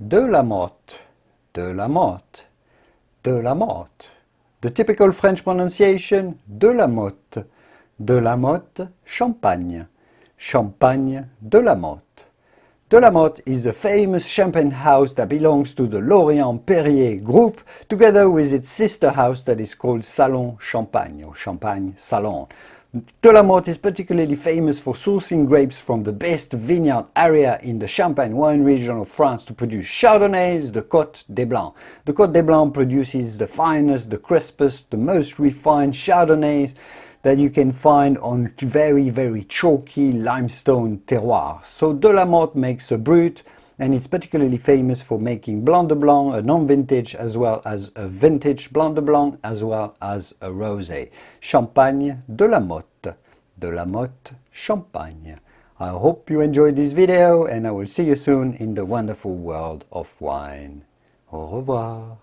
de la motte, de la motte, de la motte. The typical French pronunciation, de la motte, de la motte, champagne, champagne, de la motte. De la motte is the famous champagne house that belongs to the Lorient Perrier group, together with its sister house that is called Salon Champagne, or Champagne Salon. Delamott is particularly famous for sourcing grapes from the best vineyard area in the Champagne wine region of France to produce Chardonnays, the Côte des Blancs. The Côte des Blancs produces the finest, the crispest, the most refined Chardonnays that you can find on very, very chalky limestone terroirs. So Delamotte makes a brut and it's particularly famous for making Blanc de Blanc, a non-vintage as well as a vintage Blanc de Blanc as well as a rosé. Champagne de la Motte, de la Motte Champagne. I hope you enjoyed this video and I will see you soon in the wonderful world of wine. Au revoir.